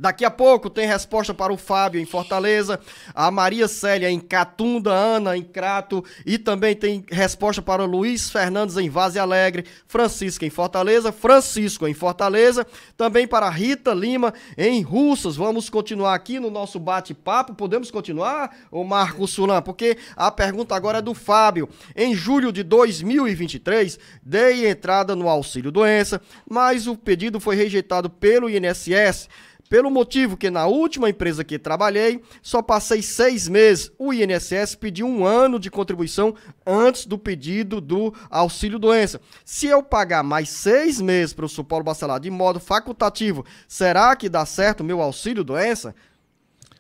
Daqui a pouco tem resposta para o Fábio em Fortaleza, a Maria Célia em Catunda, Ana em Crato e também tem resposta para o Luiz Fernandes em Vaze Alegre, Francisca em Fortaleza, Francisco em Fortaleza, também para Rita Lima em Russas. Vamos continuar aqui no nosso bate-papo. Podemos continuar, o Marco Sulan? Porque a pergunta agora é do Fábio. Em julho de 2023, dei entrada no auxílio doença, mas o pedido foi rejeitado pelo INSS. Pelo motivo que na última empresa que trabalhei, só passei seis meses. O INSS pediu um ano de contribuição antes do pedido do auxílio doença. Se eu pagar mais seis meses, para o Paulo Bacelar, de modo facultativo, será que dá certo o meu auxílio doença?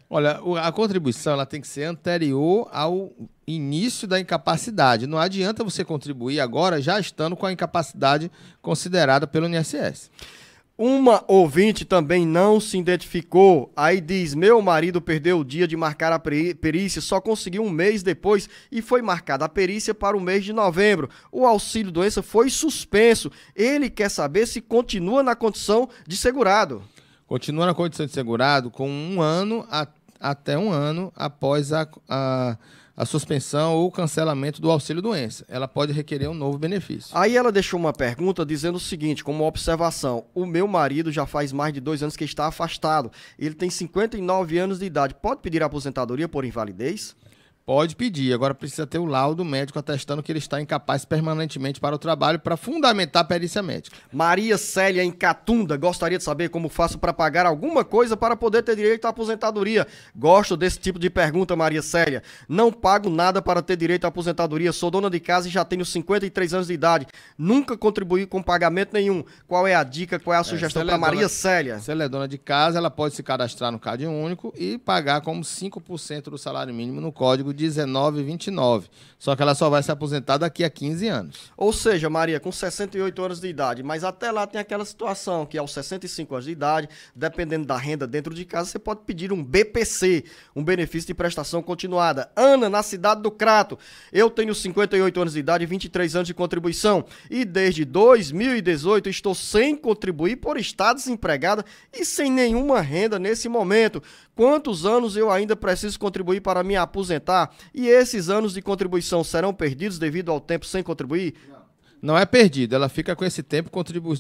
Olha, a contribuição ela tem que ser anterior ao início da incapacidade. Não adianta você contribuir agora já estando com a incapacidade considerada pelo INSS. Uma ouvinte também não se identificou. Aí diz: Meu marido perdeu o dia de marcar a perícia, só conseguiu um mês depois e foi marcada a perícia para o mês de novembro. O auxílio doença foi suspenso. Ele quer saber se continua na condição de segurado. Continua na condição de segurado com um ano a, até um ano após a, a a suspensão ou cancelamento do auxílio-doença. Ela pode requerer um novo benefício. Aí ela deixou uma pergunta dizendo o seguinte, como observação: o meu marido já faz mais de dois anos que está afastado. Ele tem 59 anos de idade. Pode pedir aposentadoria por invalidez? Pode pedir, agora precisa ter o laudo médico atestando que ele está incapaz permanentemente para o trabalho para fundamentar a perícia médica. Maria Célia em Catunda gostaria de saber como faço para pagar alguma coisa para poder ter direito à aposentadoria. Gosto desse tipo de pergunta, Maria Célia. Não pago nada para ter direito à aposentadoria. Sou dona de casa e já tenho 53 anos de idade. Nunca contribuí com pagamento nenhum. Qual é a dica, qual é a é, sugestão é, para é Maria dona, Célia? Se ela é dona de casa, ela pode se cadastrar no Cade Único e pagar como 5% do salário mínimo no Código de 29. Só que ela só vai se aposentar daqui a 15 anos. Ou seja, Maria, com 68 anos de idade, mas até lá tem aquela situação que aos 65 anos de idade, dependendo da renda dentro de casa, você pode pedir um BPC, um benefício de prestação continuada. Ana, na cidade do Crato, eu tenho 58 anos de idade e 23 anos de contribuição. E desde 2018 estou sem contribuir por estar desempregada e sem nenhuma renda nesse momento. Quantos anos eu ainda preciso contribuir para me aposentar? E esses anos de contribuição serão perdidos devido ao tempo sem contribuir? Não é perdido, ela fica com esse tempo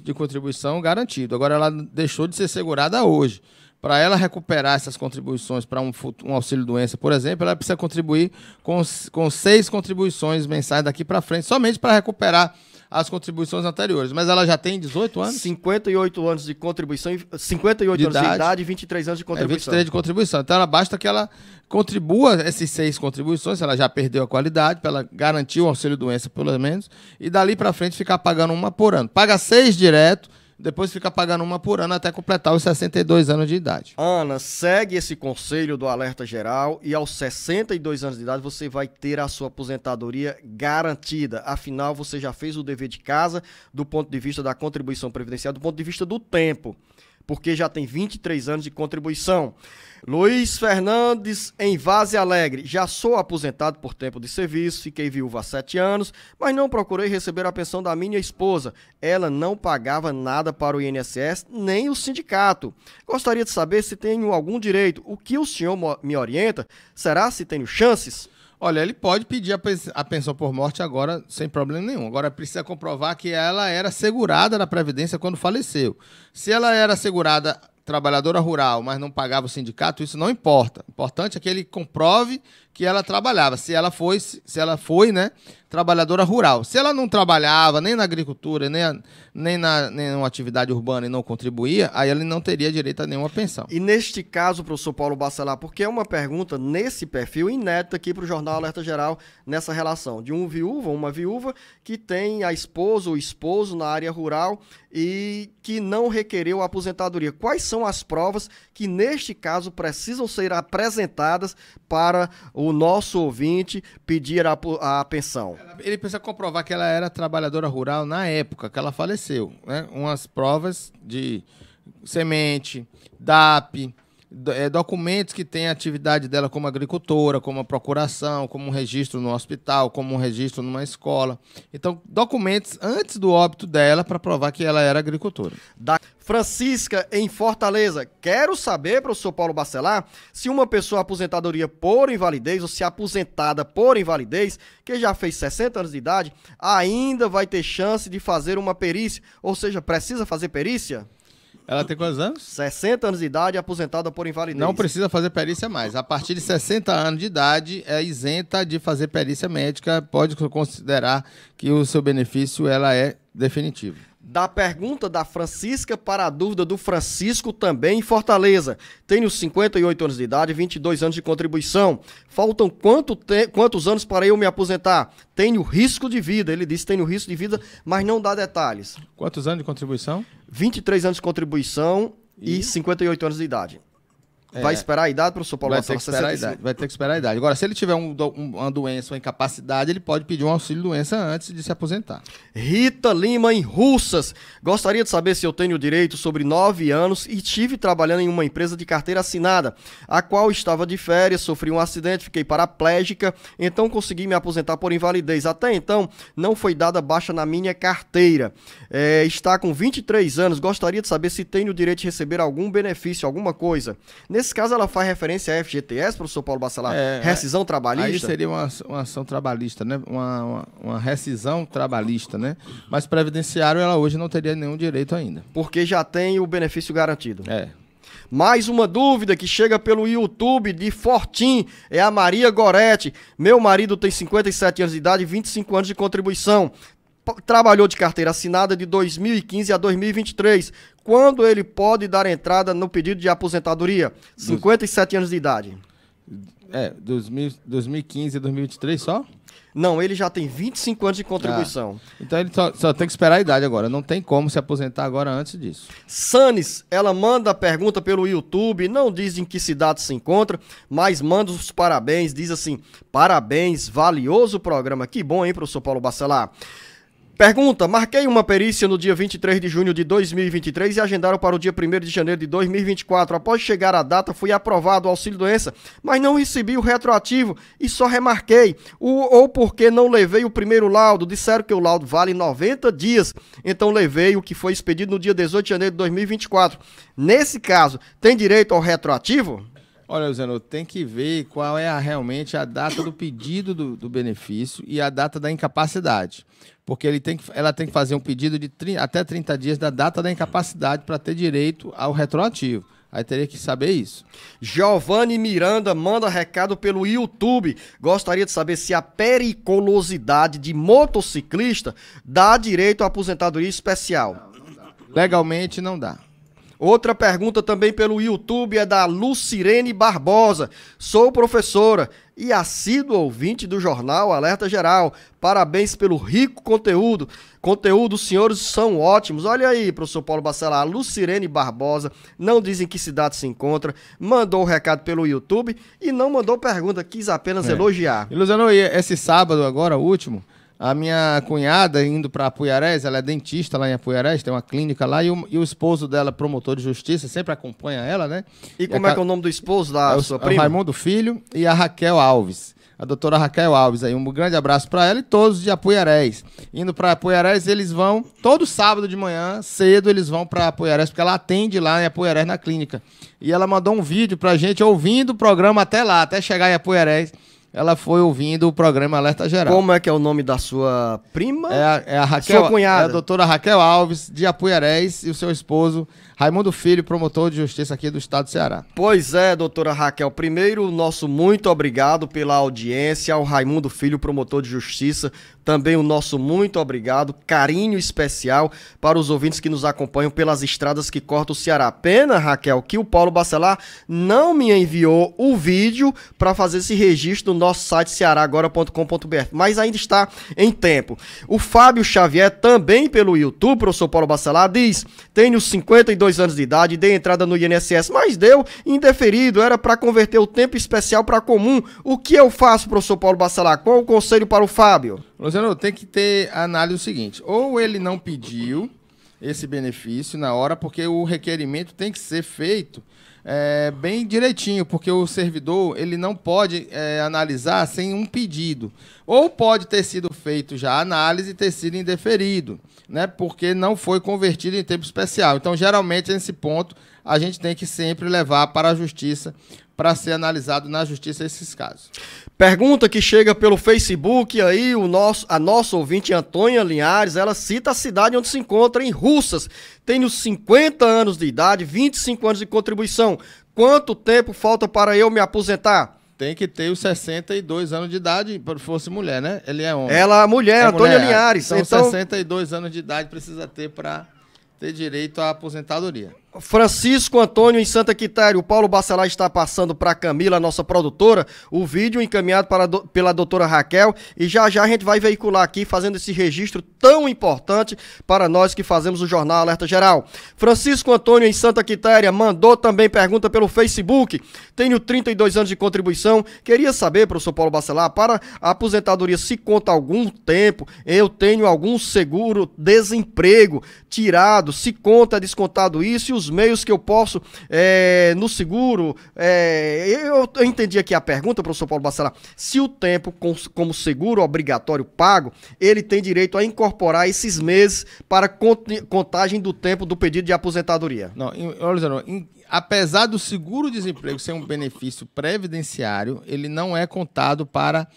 de contribuição garantido. Agora, ela deixou de ser segurada hoje para ela recuperar essas contribuições para um, um auxílio-doença, por exemplo, ela precisa contribuir com, com seis contribuições mensais daqui para frente, somente para recuperar as contribuições anteriores. Mas ela já tem 18 anos? 58 anos de contribuição, 58 de anos idade, de idade e 23 anos de é, contribuição. É 23 de contribuição. Então ela basta que ela contribua essas seis contribuições, se ela já perdeu a qualidade, para ela garantir o auxílio doença pelo menos, e dali para frente ficar pagando uma por ano. Paga seis direto depois fica pagando uma por ano até completar os 62 anos de idade. Ana, segue esse conselho do alerta geral e aos 62 anos de idade você vai ter a sua aposentadoria garantida. Afinal, você já fez o dever de casa do ponto de vista da contribuição previdenciária, do ponto de vista do tempo porque já tem 23 anos de contribuição. Luiz Fernandes em Vaze Alegre. Já sou aposentado por tempo de serviço, fiquei viúva há sete anos, mas não procurei receber a pensão da minha esposa. Ela não pagava nada para o INSS nem o sindicato. Gostaria de saber se tenho algum direito. O que o senhor me orienta? Será se tenho chances? Olha, ele pode pedir a pensão por morte agora sem problema nenhum. Agora precisa comprovar que ela era segurada na Previdência quando faleceu. Se ela era segurada trabalhadora rural, mas não pagava o sindicato, isso não importa. O importante é que ele comprove que ela trabalhava, se ela foi, se ela foi, né, trabalhadora rural. Se ela não trabalhava nem na agricultura, nem, nem na nenhuma atividade urbana e não contribuía, aí ela não teria direito a nenhuma pensão. E neste caso, professor Paulo Bacelar, porque é uma pergunta nesse perfil inédito aqui para o Jornal Alerta Geral nessa relação de um viúva, uma viúva que tem a esposa ou esposo na área rural e que não requereu a aposentadoria. Quais são as provas que neste caso precisam ser apresentadas para o nosso ouvinte pedir a, a pensão. Ele precisa comprovar que ela era trabalhadora rural na época que ela faleceu, né? Umas provas de semente, DAP, é, documentos que têm a atividade dela como agricultora, como a procuração, como um registro no hospital, como um registro numa escola. Então, documentos antes do óbito dela para provar que ela era agricultora. Da Francisca, em Fortaleza, quero saber, professor Paulo Bacelar, se uma pessoa aposentadoria por invalidez ou se aposentada por invalidez, que já fez 60 anos de idade, ainda vai ter chance de fazer uma perícia, ou seja, precisa fazer perícia? Ela tem quantos anos? 60 anos de idade, aposentada por invalidez. Não precisa fazer perícia mais. A partir de 60 anos de idade, é isenta de fazer perícia médica. Pode considerar que o seu benefício ela é definitivo da pergunta da Francisca para a dúvida do Francisco também em Fortaleza. Tenho 58 anos de idade, 22 anos de contribuição. Faltam quanto te... quantos anos para eu me aposentar? Tenho risco de vida. Ele disse tenho risco de vida, mas não dá detalhes. Quantos anos de contribuição? 23 anos de contribuição e, e 58 anos de idade. É. Vai esperar a idade, professor Paulo? Vai ter, que esperar a idade. vai ter que esperar a idade. Agora, se ele tiver um, um, uma doença, uma incapacidade, ele pode pedir um auxílio-doença antes de se aposentar. Rita Lima, em Russas. Gostaria de saber se eu tenho direito sobre nove anos e tive trabalhando em uma empresa de carteira assinada, a qual estava de férias, sofri um acidente, fiquei paraplégica, então consegui me aposentar por invalidez. Até então, não foi dada baixa na minha carteira. É, está com 23 anos, gostaria de saber se tenho direito de receber algum benefício, alguma coisa. Nesse Nesse caso, ela faz referência à FGTS, professor Paulo Bacelar? É, rescisão é, trabalhista? Aí seria uma, uma ação trabalhista, né? Uma, uma, uma, rescisão trabalhista, né? Mas previdenciário, ela hoje não teria nenhum direito ainda. Porque já tem o benefício garantido. É. Mais uma dúvida que chega pelo YouTube de Fortim, é a Maria Goretti Meu marido tem 57 anos de idade e 25 anos de contribuição trabalhou de carteira assinada de 2015 a 2023 quando ele pode dar entrada no pedido de aposentadoria? 57 anos de idade. É, 2000, 2015 e 2023 só? Não, ele já tem 25 anos de contribuição. Ah, então ele só, só, tem que esperar a idade agora. Não tem como se aposentar agora antes disso. Sanes, ela manda a pergunta pelo YouTube, não diz em que cidade se encontra, mas manda os parabéns, diz assim: parabéns, valioso programa. Que bom, hein, professor Paulo Bacelar? Pergunta: Marquei uma perícia no dia 23 de junho de 2023 e agendaram para o dia 1 de janeiro de 2024. Após chegar a data, fui aprovado o auxílio doença, mas não recebi o retroativo e só remarquei. O, ou porque não levei o primeiro laudo. Disseram que o laudo vale 90 dias, então levei o que foi expedido no dia 18 de janeiro de 2024. Nesse caso, tem direito ao retroativo? Olha, Luciano, tem que ver qual é a, realmente a data do pedido do, do, benefício e a data da incapacidade. Porque ele tem que, ela tem que fazer um pedido de 30, até 30 dias da data da incapacidade para ter direito ao retroativo. Aí teria que saber isso. Giovanni Miranda manda recado pelo YouTube. Gostaria de saber se a periculosidade de motociclista dá direito à aposentadoria especial. Legalmente não dá. Outra pergunta também pelo YouTube é da Lucirene Barbosa. Sou professora e assíduo ouvinte do jornal Alerta Geral. Parabéns pelo rico conteúdo. Conteúdo, senhores, são ótimos. Olha aí, professor Paulo Bacelar, Lucirene Barbosa, não dizem que cidade se encontra, mandou o recado pelo YouTube e não mandou pergunta, quis apenas é. elogiar. E esse sábado agora, último, a minha cunhada indo para Apuiarés, ela é dentista lá em Apuiarés, tem uma clínica lá, e o, e o esposo dela, promotor de justiça, sempre acompanha ela, né? E, e como a, é que é o nome do esposo da é o, sua é prima? O Raimundo Filho e a Raquel Alves a doutora Raquel Alves aí. Um grande abraço para ela e todos de Apuiarés. Indo para Apuiarés, eles vão, todo sábado de manhã, cedo, eles vão para Apuiarés, porque ela atende lá em Apuiarés na clínica. E ela mandou um vídeo pra gente ouvindo o programa até lá, até chegar em Apuiarés ela foi ouvindo o programa Alerta Geral. Como é que é o nome da sua prima? É a, é a Raquel. Sua cunhada. É a doutora Raquel Alves, de Apuiarés, e o seu esposo, Raimundo Filho, promotor de justiça aqui do estado do Ceará. Pois é, doutora Raquel. Primeiro, nosso muito obrigado pela audiência. Ao Raimundo Filho, promotor de justiça, também o nosso muito obrigado. Carinho especial para os ouvintes que nos acompanham pelas estradas que cortam o Ceará. Pena, Raquel, que o Paulo Bacelar não me enviou o vídeo para fazer esse registro no nosso site cearagora.com.br, mas ainda está em tempo. O Fábio Xavier, também pelo YouTube, professor Paulo Bacelar, diz: tenho 52 22 anos de idade, dei entrada no INSS, mas deu indeferido, era para converter o tempo especial para comum. O que eu faço, professor Paulo Bacelar? Qual o conselho para o Fábio? Luciano, tem que ter análise o seguinte: ou ele não pediu esse benefício na hora, porque o requerimento tem que ser feito é, bem direitinho, porque o servidor ele não pode é, analisar sem um pedido. Ou pode ter sido feito já a análise e ter sido indeferido, né, porque não foi convertido em tempo especial. Então, geralmente, nesse ponto, a gente tem que sempre levar para a justiça para ser analisado na justiça esses casos. Pergunta que chega pelo Facebook aí, o nosso, a nossa ouvinte Antônia Linhares, ela cita a cidade onde se encontra em Russas. Tenho 50 anos de idade, 25 anos de contribuição. Quanto tempo falta para eu me aposentar? Tem que ter os 62 anos de idade, se fosse mulher, né? Ele é homem. Ela, é mulher, é Antônia mulher. É. Linhares. Então, então, 62 anos de idade precisa ter para ter direito à aposentadoria. Francisco Antônio em Santa Quitéria, o Paulo Bacelar está passando para Camila, nossa produtora, o vídeo encaminhado para, do, pela doutora Raquel e já já a gente vai veicular aqui fazendo esse registro tão importante para nós que fazemos o Jornal Alerta Geral. Francisco Antônio em Santa Quitéria mandou também pergunta pelo Facebook. Tenho 32 anos de contribuição, queria saber, professor Paulo Bacelar, para a aposentadoria se conta algum tempo, eu tenho algum seguro desemprego tirado, se conta é descontado isso e os os meios que eu posso, é, no seguro. É, eu, eu, entendi aqui a pergunta, professor Paulo Bacelar. Se o tempo com, como seguro obrigatório pago, ele tem direito a incorporar esses meses para cont, contagem do tempo do pedido de aposentadoria? Não, olha, apesar do seguro-desemprego ser um benefício previdenciário, ele não é contado para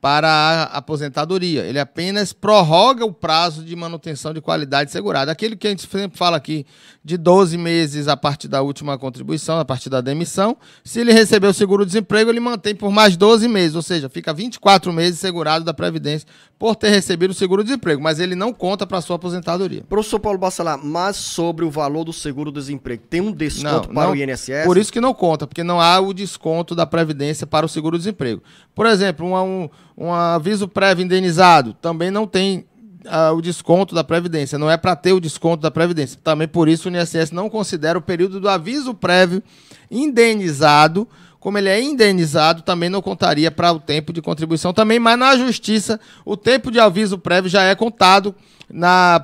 para a aposentadoria. Ele apenas prorroga o prazo de manutenção de qualidade segurada. Aquele que a gente sempre fala aqui de 12 meses a partir da última contribuição, a partir da demissão. Se ele receber o seguro-desemprego, ele mantém por mais 12 meses, ou seja, fica 24 meses segurado da Previdência por ter recebido o seguro-desemprego, mas ele não conta para sua aposentadoria. Professor Paulo Bacelar, mas sobre o valor do seguro-desemprego, tem um desconto não, para não, o INSS? Por isso que não conta, porque não há o desconto da Previdência para o seguro-desemprego. Por exemplo, um, um, aviso prévio indenizado também não tem uh, o desconto da Previdência, não é para ter o desconto da Previdência. Também por isso o INSS não considera o período do aviso prévio indenizado como ele é indenizado, também não contaria para o tempo de contribuição também, mas na justiça o tempo de aviso prévio já é contado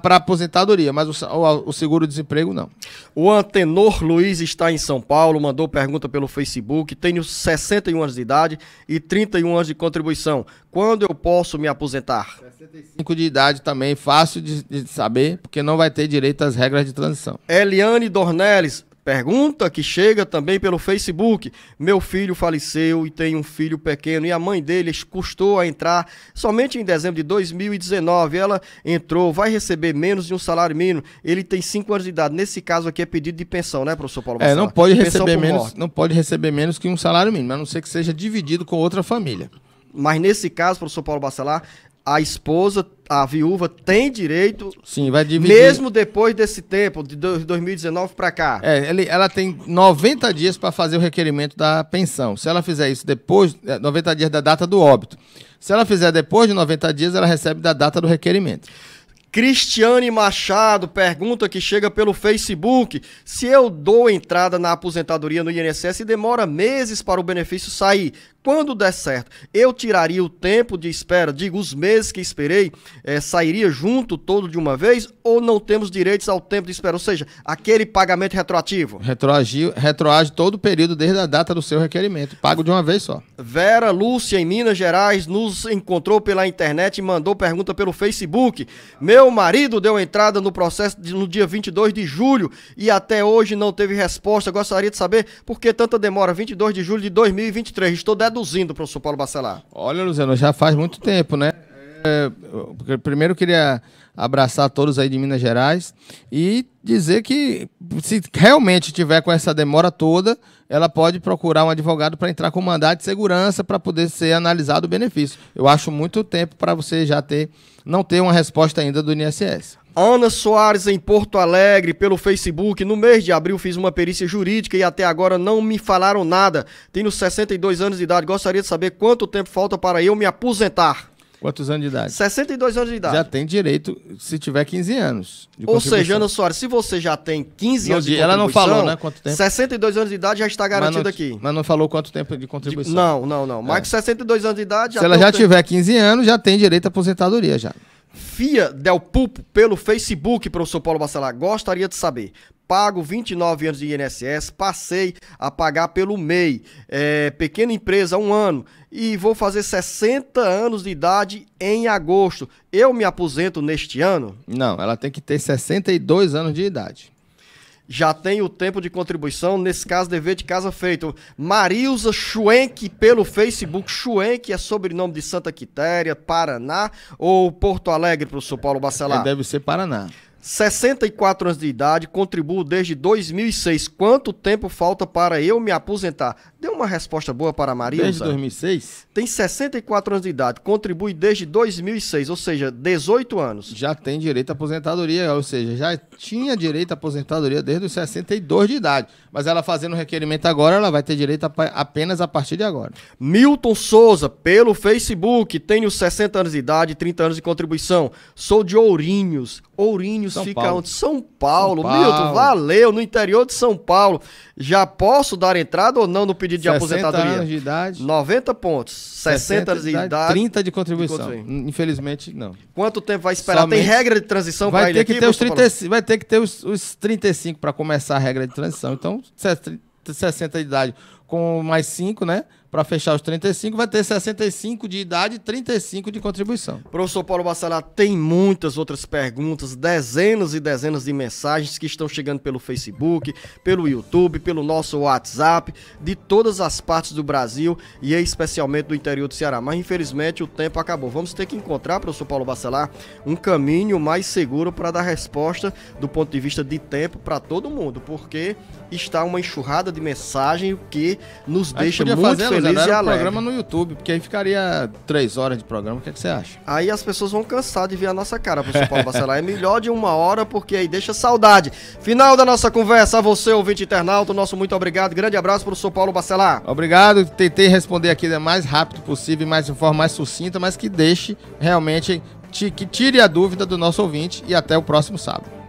para aposentadoria, mas o, o, o seguro-desemprego não. O Antenor Luiz está em São Paulo, mandou pergunta pelo Facebook, tenho 61 anos de idade e 31 anos de contribuição. Quando eu posso me aposentar? 65 de idade também, fácil de, de saber, porque não vai ter direito às regras de transição. Eliane Dornelles, Pergunta que chega também pelo Facebook. Meu filho faleceu e tem um filho pequeno e a mãe dele custou a entrar somente em dezembro de 2019. Ela entrou, vai receber menos de um salário mínimo. Ele tem 5 anos de idade. Nesse caso aqui é pedido de pensão, né, professor Paulo? Marcelo? É, não pode pensão receber menos, morte. não pode receber menos que um salário mínimo, a não ser que seja dividido com outra família. Mas nesse caso, professor Paulo Bacelar, a esposa, a viúva, tem direito. Sim, vai dividir. Mesmo depois desse tempo, de 2019 para cá. É, ela tem 90 dias para fazer o requerimento da pensão. Se ela fizer isso depois, 90 é, dias da data do óbito. Se ela fizer depois de 90 dias, ela recebe da data do requerimento. Cristiane Machado pergunta que chega pelo Facebook: se eu dou entrada na aposentadoria no INSS e demora meses para o benefício sair, quando der certo, eu tiraria o tempo de espera, digo, os meses que esperei, é, sairia junto todo de uma vez, ou não temos direitos ao tempo de espera? Ou seja, aquele pagamento retroativo? Retroagir, retroage todo o período desde a data do seu requerimento. Pago de uma vez só. Vera Lúcia, em Minas Gerais, nos encontrou pela internet e mandou pergunta pelo Facebook. Meu marido deu entrada no processo de, no dia 22 de julho e até hoje não teve resposta. Gostaria de saber por que tanta demora, 22 de julho de 2023. Estou traduzindo, professor Paulo Bacelar? Olha, Luciano, já faz muito tempo, né? É, primeiro queria abraçar todos aí de Minas Gerais e dizer que se realmente tiver com essa demora toda, ela pode procurar um advogado para entrar com mandado de segurança para poder ser analisado o benefício. Eu acho muito tempo para você já ter não ter uma resposta ainda do INSS. Ana Soares em Porto Alegre, pelo Facebook. No mês de abril fiz uma perícia jurídica e até agora não me falaram nada. Tenho 62 anos de idade. Gostaria de saber quanto tempo falta para eu me aposentar. Quantos anos de idade? 62 anos de idade. Já tem direito se tiver 15 anos. Ou seja, Ana Soares, se você já tem 15 anos de Ela não falou, né? Quanto tempo? 62 anos de idade já está garantido mas não, aqui. Mas não falou quanto tempo de contribuição. De, não, não, não. É. Mas 62 anos de idade já Se ela já tempo. tiver 15 anos, já tem direito à aposentadoria já. FIA Del Pupo pelo Facebook, professor Paulo Bacelar. Gostaria de saber. Pago 29 anos de INSS, passei a pagar pelo MEI, é, pequena empresa, um ano, e vou fazer 60 anos de idade em agosto. Eu me aposento neste ano? Não, ela tem que ter 62 anos de idade já tem o tempo de contribuição, nesse caso, dever de casa feito. Marilza Schwenk, pelo Facebook, Schwenk é sobrenome de Santa Quitéria, Paraná ou Porto Alegre, professor Paulo Bacelar? Deve ser Paraná. 64 anos de idade, contribuo desde 2006. Quanto tempo falta para eu me aposentar? Deu uma resposta boa para Maria. Desde 2006? Tem 64 anos de idade, contribui desde 2006, ou seja, 18 anos. Já tem direito à aposentadoria, ou seja, já tinha direito à aposentadoria desde os 62 de idade. Mas ela fazendo o requerimento agora, ela vai ter direito a, apenas a partir de agora. Milton Souza, pelo Facebook, tenho 60 anos de idade, 30 anos de contribuição. Sou de Ourinhos. Ourinhos São fica Paulo. onde? São Paulo. São Paulo. Milton, valeu, no interior de São Paulo. Já posso dar entrada ou não no pedido? pedido de aposentadoria. anos de idade. 90 pontos. 60, 60 de idade, 30 de contribuição. de contribuição. Hum, infelizmente, não. Quanto tempo vai esperar? Somente... Tem regra de transição vai ter que aqui, ter os 30, Vai ter que ter os, os 35 para começar a regra de transição. Então, 60 de idade com mais 5, né? para fechar os 35, vai ter 65 de idade e 35 de contribuição. Professor Paulo Bacelar, tem muitas outras perguntas, dezenas e dezenas de mensagens que estão chegando pelo Facebook, pelo YouTube, pelo nosso WhatsApp, de todas as partes do Brasil e especialmente do interior do Ceará. Mas infelizmente o tempo acabou. Vamos ter que encontrar, professor Paulo Bacelar, um caminho mais seguro para dar resposta do ponto de vista de tempo para todo mundo, porque está uma enxurrada de mensagem que nos deixa muito feliz analise e um programa no YouTube, porque aí ficaria três horas de programa. O que, é que você acha? Aí as pessoas vão cansar de ver a nossa cara, professor Paulo Bacelar. É melhor de uma hora, porque aí deixa saudade. Final da nossa conversa, a você, ouvinte internauta, nosso muito obrigado. Grande abraço, para professor Paulo Bacelar. Obrigado. Tentei responder aqui o mais rápido possível, mais de forma mais sucinta, mas que deixe realmente que tire a dúvida do nosso ouvinte e até o próximo sábado.